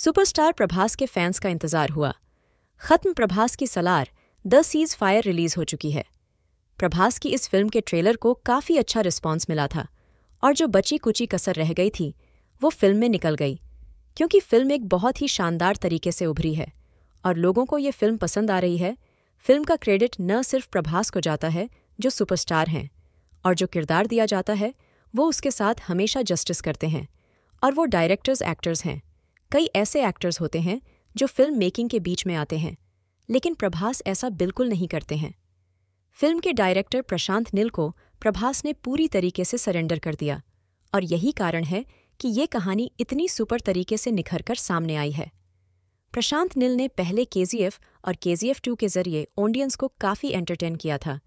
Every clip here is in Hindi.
सुपरस्टार प्रभास के फैंस का इंतजार हुआ खत्म प्रभास की Salaar the ceasefire release हो चुकी है प्रभास की इस फिल्म के ट्रेलर को काफ़ी अच्छा रिस्पॉन्स मिला था और जो बची कुची कसर रह गई थी वो फिल्म में निकल गई क्योंकि फिल्म एक बहुत ही शानदार तरीके से उभरी है और लोगों को ये फिल्म पसंद आ रही है फिल्म का क्रेडिट न सिर्फ प्रभास को जाता है जो सुपरस्टार हैं और जो किरदार दिया जाता है वो उसके साथ हमेशा जस्टिस करते हैं और वो डायरेक्टर्स एक्टर्स हैं कई ऐसे एक्टर्स होते हैं जो फिल्म मेकिंग के बीच में आते हैं लेकिन प्रभास ऐसा बिल्कुल नहीं करते हैं फिल्म के डायरेक्टर प्रशांत नील को प्रभास ने पूरी तरीके से सरेंडर कर दिया और यही कारण है कि ये कहानी इतनी सुपर तरीके से निखर कर सामने आई है प्रशांत नील ने पहले के और के जी टू के जरिए ऑडियंस को काफ़ी एंटरटेन किया था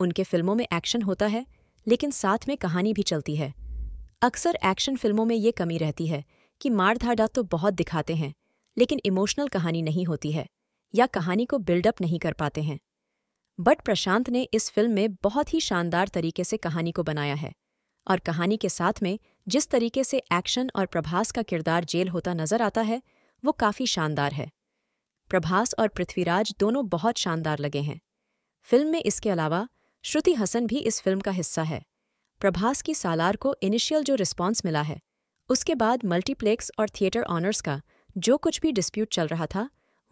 उनके फिल्मों में एक्शन होता है लेकिन साथ में कहानी भी चलती है अक्सर एक्शन फिल्मों में ये कमी रहती है कि मारधाड़ा तो बहुत दिखाते हैं लेकिन इमोशनल कहानी नहीं होती है या कहानी को बिल्डअप नहीं कर पाते हैं बट प्रशांत ने इस फिल्म में बहुत ही शानदार तरीके से कहानी को बनाया है और कहानी के साथ में जिस तरीके से एक्शन और प्रभास का किरदार जेल होता नजर आता है वो काफ़ी शानदार है प्रभास और पृथ्वीराज दोनों बहुत शानदार लगे हैं फिल्म में इसके अलावा श्रुति हसन भी इस फिल्म का हिस्सा है प्रभास की सालार को इनिशियल जो रिस्पॉन्स मिला है उसके बाद मल्टीप्लेक्स और थिएटर ऑनर्स का जो कुछ भी डिस्प्यूट चल रहा था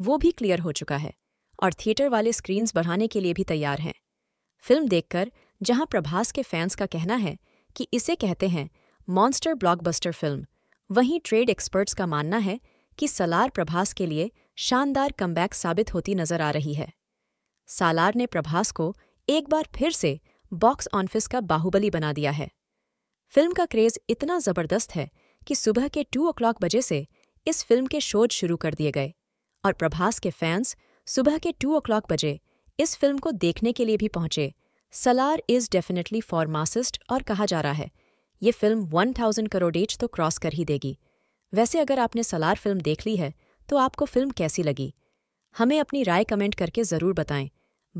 वो भी क्लियर हो चुका है और थिएटर वाले स्क्रीन्स बढ़ाने के लिए भी तैयार हैं फिल्म देखकर जहां प्रभास के फैंस का कहना है कि इसे कहते हैं मॉन्स्टर ब्लॉकबस्टर फिल्म वहीं ट्रेड एक्सपर्ट्स का मानना है कि सलार प्रभास के लिए शानदार कमबैक साबित होती नजर आ रही है सालार ने प्रभास को एक बार फिर से बॉक्स ऑफिस का बाहुबली बना दिया है फिल्म का क्रेज इतना जबरदस्त है कि सुबह के टू ओ बजे से इस फिल्म के शोज शुरू कर दिए गए और प्रभास के फैंस सुबह के टू ओ बजे इस फिल्म को देखने के लिए भी पहुंचे Salaar is definitely for massiest और कहा जा रहा है ये फिल्म वन थाउजेंड करोडेज तो क्रॉस कर ही देगी वैसे अगर आपने सलार फिल्म देख ली है तो आपको फिल्म कैसी लगी हमें अपनी राय कमेंट करके ज़रूर बताएं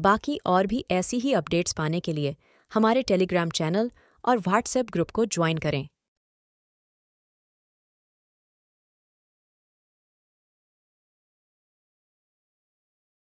बाकी और भी ऐसी ही अपडेट्स पाने के लिए हमारे टेलीग्राम चैनल और व्हाट्सएप ग्रुप को ज्वाइन करें